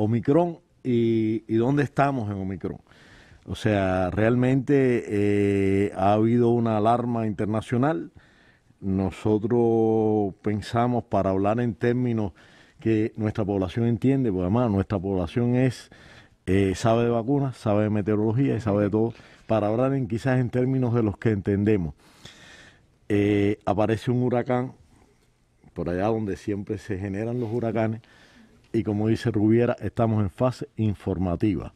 Omicron y, dónde estamos en Omicron. O sea, realmente eh, ha habido una alarma internacional. Nosotros pensamos, para hablar en términos que nuestra población entiende, porque además nuestra población es eh, sabe de vacunas, sabe de meteorología y sabe de todo, para hablar en, quizás en términos de los que entendemos. Eh, aparece un huracán, por allá donde siempre se generan los huracanes, y como dice Rubiera, estamos en fase informativa.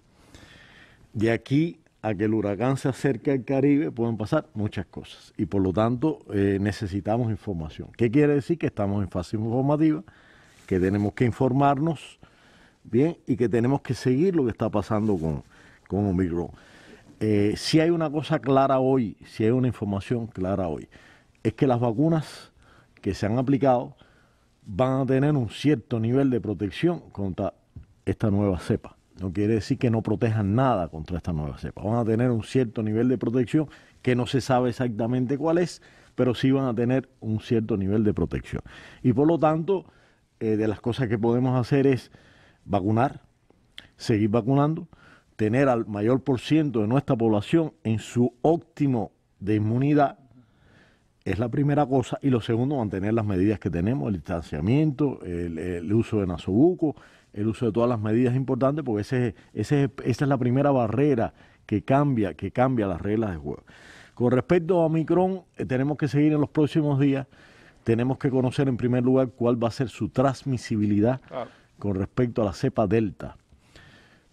De aquí a que el huracán se acerque al Caribe pueden pasar muchas cosas y por lo tanto eh, necesitamos información. ¿Qué quiere decir? Que estamos en fase informativa, que tenemos que informarnos bien y que tenemos que seguir lo que está pasando con, con Omicron. Eh, si hay una cosa clara hoy, si hay una información clara hoy, es que las vacunas que se han aplicado van a tener un cierto nivel de protección contra esta nueva cepa. No quiere decir que no protejan nada contra esta nueva cepa. Van a tener un cierto nivel de protección que no se sabe exactamente cuál es, pero sí van a tener un cierto nivel de protección. Y por lo tanto, eh, de las cosas que podemos hacer es vacunar, seguir vacunando, tener al mayor por ciento de nuestra población en su óptimo de inmunidad es la primera cosa. Y lo segundo, mantener las medidas que tenemos, el distanciamiento, el, uso de nasobuco, el uso de todas las medidas importantes, porque ese, esa es la primera barrera que cambia, que cambia las reglas de juego. Con respecto a Omicron, eh, tenemos que seguir en los próximos días, tenemos que conocer en primer lugar cuál va a ser su transmisibilidad con respecto a la cepa Delta.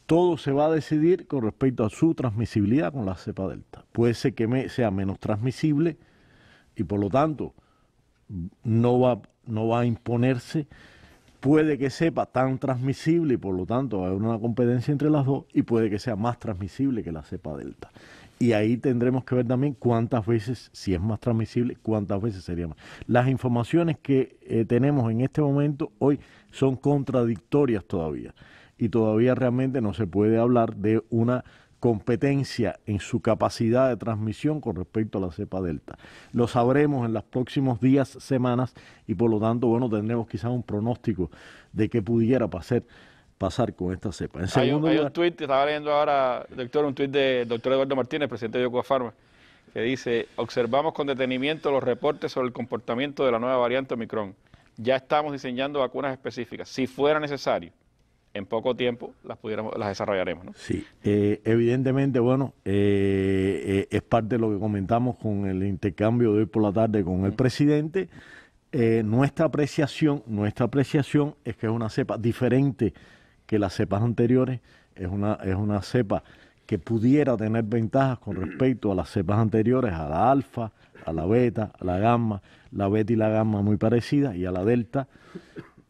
Todo se va a decidir con respecto a su transmisibilidad con la cepa Delta. Puede ser que sea menos transmisible, y por lo tanto no va, no va a imponerse, puede que sepa tan transmisible y por lo tanto va a haber una competencia entre las dos y puede que sea más transmisible que la cepa delta. Y ahí tendremos que ver también cuántas veces, si es más transmisible, cuántas veces sería más. Las informaciones que eh, tenemos en este momento hoy son contradictorias todavía. Y todavía realmente no se puede hablar de una competencia en su capacidad de transmisión con respecto a la cepa delta. Lo sabremos en los próximos días, semanas, y por lo tanto, bueno, tendremos quizás un pronóstico de qué pudiera pasar pasar con esta cepa. hay, un, tuit, estaba leyendo ahora, doctor, un tuit del doctor Eduardo Martínez, presidente de Yocua que dice, observamos con detenimiento los reportes sobre el comportamiento de la nueva variante Omicron. Ya estamos diseñando vacunas específicas, si fuera necesario, en poco tiempo las pudiéramos, las desarrollaremos. ¿no? Sí, eh, evidentemente, bueno, eh, eh, es parte de lo que comentamos con el intercambio de hoy por la tarde con el mm. presidente. nuestra apreciación, nuestra apreciación es que es una cepa diferente que las cepas anteriores, es una, es una cepa que pudiera tener ventajas con respecto a las cepas anteriores, a la alfa, a la beta, a la gamma, la beta y la gamma muy parecidas, y a la delta,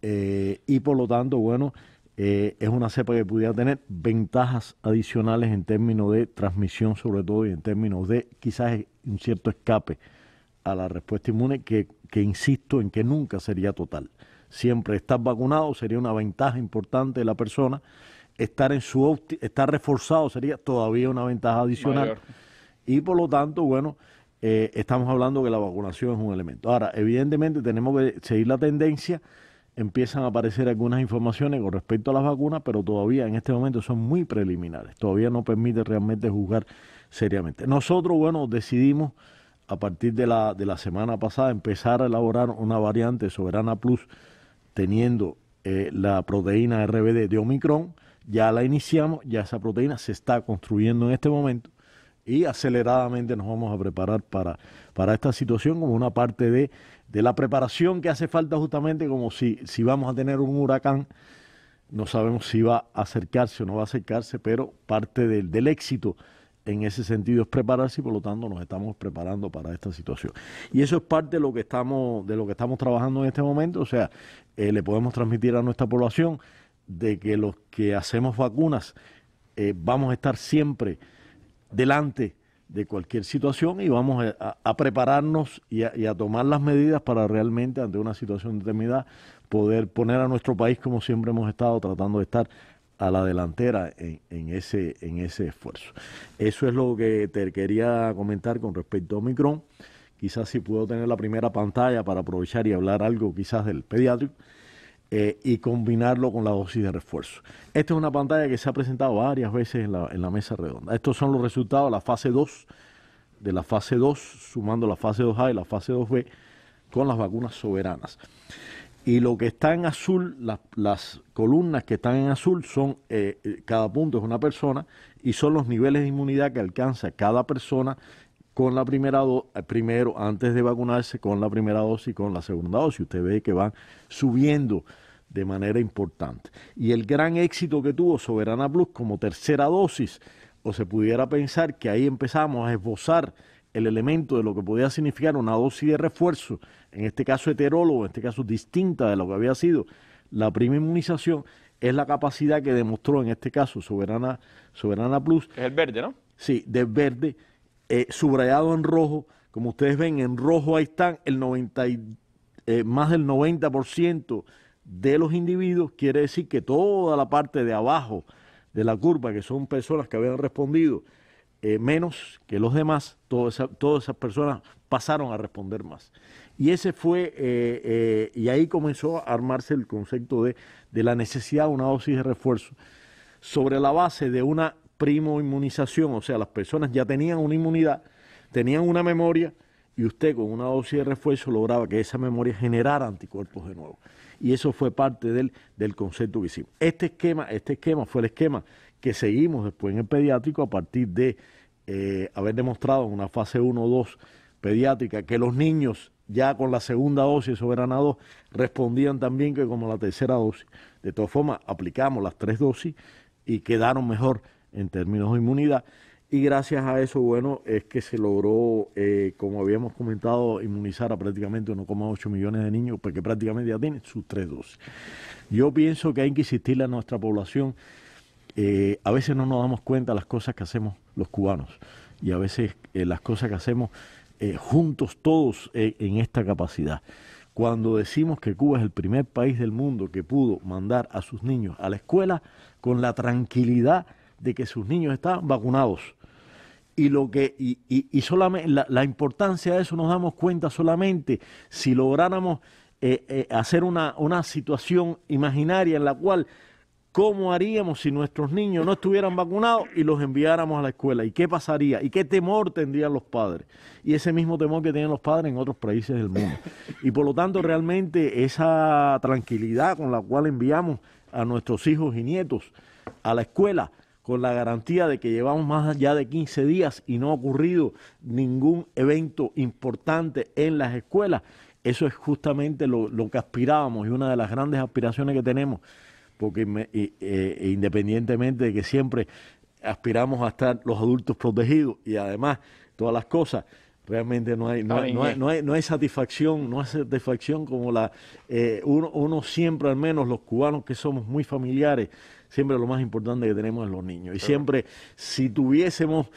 y por lo tanto, bueno, eh, es una cepa que pudiera tener ventajas adicionales en términos de transmisión sobre todo y en términos de quizás un cierto escape a la respuesta inmune que, insisto en que nunca sería total. Siempre estar vacunado sería una ventaja importante de la persona, estar, en su estar reforzado sería todavía una ventaja adicional y por lo tanto, bueno, eh, estamos hablando que la vacunación es un elemento. Ahora, evidentemente tenemos que seguir la tendencia empiezan a aparecer algunas informaciones con respecto a las vacunas, pero todavía en este momento son muy preliminares, todavía no permite realmente juzgar seriamente. Nosotros, bueno, decidimos a partir de la, de la semana pasada empezar a elaborar una variante Soberana Plus teniendo eh, la proteína RBD de Omicron, ya la iniciamos, ya esa proteína se está construyendo en este momento y aceleradamente nos vamos a preparar para, para esta situación como una parte de, de la preparación que hace falta justamente como si, si vamos a tener un huracán, no sabemos si va a acercarse o no va a acercarse, pero parte del, éxito en ese sentido es prepararse y por lo tanto nos estamos preparando para esta situación. Y eso es parte de lo que estamos, de lo que estamos trabajando en este momento, o sea, eh, le podemos transmitir a nuestra población de que los que hacemos vacunas eh, vamos a estar siempre delante de cualquier situación y vamos a, prepararnos y a, tomar las medidas para realmente ante una situación de determinada poder poner a nuestro país como siempre hemos estado tratando de estar a la delantera en, ese, en ese esfuerzo. Eso es lo que te quería comentar con respecto a Omicron. Quizás si puedo tener la primera pantalla para aprovechar y hablar algo quizás del pediátrico. Eh, y combinarlo con la dosis de refuerzo. Esta es una pantalla que se ha presentado varias veces en la, mesa redonda. Estos son los resultados de la fase 2, de la fase 2, sumando la fase 2A y la fase 2B con las vacunas soberanas. Y lo que está en azul, las columnas que están en azul son, eh, eh, cada punto es una persona, y son los niveles de inmunidad que alcanza cada persona con la primera dosis, eh, primero, antes de vacunarse con la primera dosis y con la segunda dosis. Usted ve que van subiendo de manera importante. Y el gran éxito que tuvo Soberana Plus como tercera dosis, o se pudiera pensar que ahí empezamos a esbozar el elemento de lo que podía significar una dosis de refuerzo, en este caso heterólogo, en este caso distinta de lo que había sido la primera inmunización, es la capacidad que demostró en este caso Soberana, Plus. Es el verde, ¿no? Sí, de verde, eh, subrayado en rojo. Como ustedes ven, en rojo ahí están el 90 eh, más del 90% de los individuos. Quiere decir que toda la parte de abajo de la curva, que son personas que habían respondido eh, menos que los demás, todas esas, personas pasaron a responder más. Y ese fue, y ahí comenzó a armarse el concepto de, de, la necesidad de una dosis de refuerzo sobre la base de una primo-inmunización, o sea, las personas ya tenían una inmunidad, tenían una memoria y usted con una dosis de refuerzo lograba que esa memoria generara anticuerpos de nuevo. Y eso fue parte del, concepto que hicimos. Este, este esquema, fue el esquema que seguimos después en el pediátrico a partir de eh, haber demostrado en una fase 1 2 pediátrica que los niños ya con la segunda dosis soberana 2 respondían también que como la tercera dosis. De todas formas, aplicamos las tres dosis y quedaron mejor en términos de inmunidad. Y gracias a eso, bueno, es que se logró, eh, como habíamos comentado, inmunizar a prácticamente 1,8 millones de niños, porque prácticamente ya tienen sus tres dosis. Yo pienso que hay que insistirle a nuestra población. Eh, a veces no nos damos cuenta las cosas que hacemos los cubanos y a veces eh, las cosas que hacemos juntos todos en esta capacidad. Cuando decimos que Cuba es el primer país del mundo que pudo mandar a sus niños a la escuela con la tranquilidad de que sus niños están vacunados. Y, lo que, y, solamente, la, importancia de eso nos damos cuenta solamente si lográramos eh, eh, hacer una, una situación imaginaria en la cual ¿Cómo haríamos si nuestros niños no estuvieran vacunados y los enviáramos a la escuela? ¿Y qué pasaría? ¿Y qué temor tendrían los padres? Y ese mismo temor que tienen los padres en otros países del mundo. Y por lo tanto, realmente esa tranquilidad con la cual enviamos a nuestros hijos y nietos a la escuela con la garantía de que llevamos más allá de 15 días y no ha ocurrido ningún evento importante en las escuelas. Eso es justamente lo, que aspirábamos y una de las grandes aspiraciones que tenemos, porque eh, e independientemente de que siempre aspiramos a estar los adultos protegidos y además todas las cosas, realmente no hay no, no, no, satisfacción, no hay satisfacción como la, eh, uno, siempre, al menos los cubanos que somos muy familiares, siempre lo más importante que tenemos es los niños. Y siempre, si tuviésemos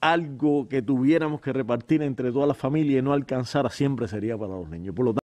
algo que tuviéramos que repartir entre toda la familia y no alcanzara, siempre sería para los niños. Por lo